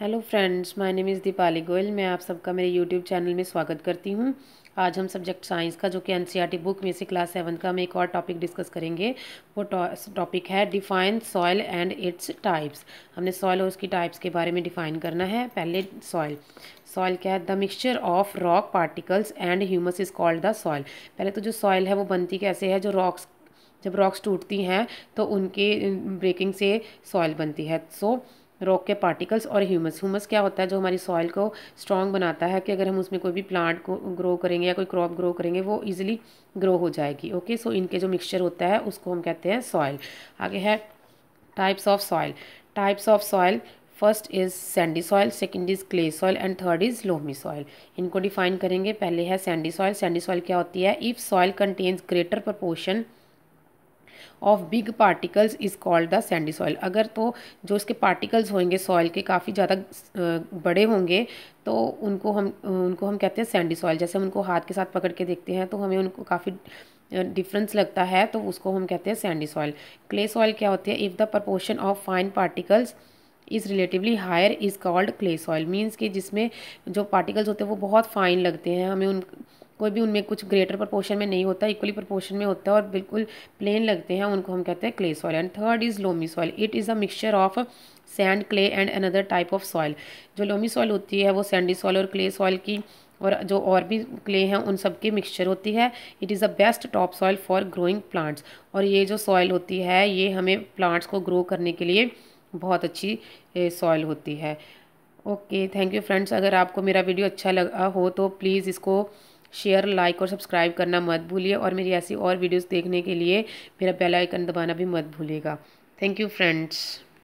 hello friends my name is Deepali Goyal मैं आप सबका मेरे यूट्यूब चैनल में स्वागत करती हूं आज हम सब्जेक्ट साइंस का जो कि एन बुक e में से क्लास सेवन का हम एक और टॉपिक डिस्कस करेंगे वो टॉपिक है define soil and its types हमने सॉयल और उसकी टाइप्स के बारे में डिफाइन करना है पहले सॉयल सॉयल क्या है the mixture of rock particles and humus is called the soil पहले तो जो सॉयल है वो बनती कैसे है जो रॉक्स जब रॉक्स टूटती हैं तो उनके ब्रेकिंग से सॉयल बनती है सो so, रॉक के पार्टिकल्स और ह्यूमस ह्यूमस क्या होता है जो हमारी सॉइल को स्ट्रॉन्ग बनाता है कि अगर हम उसमें कोई भी प्लांट को ग्रो करेंगे या कोई क्रॉप ग्रो करेंगे वो ईजिली ग्रो हो जाएगी ओके सो इनके जो मिक्सचर होता है उसको हम कहते हैं सॉइल आगे है types of soil types of soil first is sandy soil second is clay soil and third is loamy soil इनको डिफाइन करेंगे पहले है सैंडी सॉइल सैंडी सॉइल क्या होती है if soil contains greater proportion of big particles is called the sandy soil अगर तो जो इसके पार्टिकल्स होंगे सॉइल के काफ़ी ज़्यादा बड़े होंगे तो उनको हम उनको हम कहते हैं सैंडी सॉइल जैसे हम उनको हाथ के साथ पकड़ के देखते हैं तो हमें उनको काफ़ी डिफरेंस लगता है तो उसको हम कहते हैं सैंडी सॉइल क्ले सॉइल क्या होती है if the proportion of fine particles is relatively higher is called clay soil means कि जिसमें जो पार्टिकल्स होते हैं वो बहुत फाइन लगते हैं हमें उन कोई भी उनमें कुछ ग्रेटर प्रपोर्शन में नहीं होता इक्वली प्रपोर्शन में होता है और बिल्कुल प्लेन लगते हैं उनको हम कहते हैं clay soil and third is loamy soil it is a mixture of sand clay and another type of soil जो लोमी सॉइल होती है वो सैंडी सॉइल और क्ले सॉइल की और जो और भी क्ले हैं उन सब की मिक्सचर होती है it is the best top soil for growing plants और ये जो सॉइल होती है ये हमें प्लांट्स को ग्रो करने के लिए बहुत अच्छी सॉइल होती है ओके थैंक यू फ्रेंड्स अगर आपको मेरा वीडियो अच्छा लगा हो तो प्लीज़ इसको शेयर लाइक और सब्सक्राइब करना मत भूलिए और मेरी ऐसी और वीडियोस देखने के लिए मेरा बेल आइकन दबाना भी मत भूलिएगा थैंक यू फ्रेंड्स